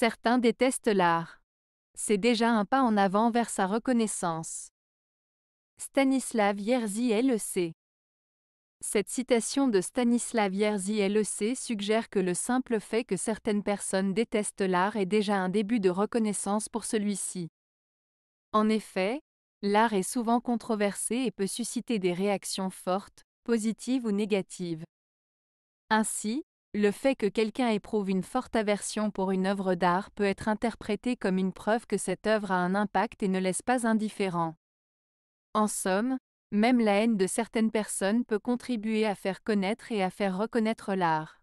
Certains détestent l'art. C'est déjà un pas en avant vers sa reconnaissance. Stanislav Yerzy LEC. Cette citation de Stanislav Yerzy LEC suggère que le simple fait que certaines personnes détestent l'art est déjà un début de reconnaissance pour celui-ci. En effet, l'art est souvent controversé et peut susciter des réactions fortes, positives ou négatives. Ainsi, le fait que quelqu'un éprouve une forte aversion pour une œuvre d'art peut être interprété comme une preuve que cette œuvre a un impact et ne laisse pas indifférent. En somme, même la haine de certaines personnes peut contribuer à faire connaître et à faire reconnaître l'art.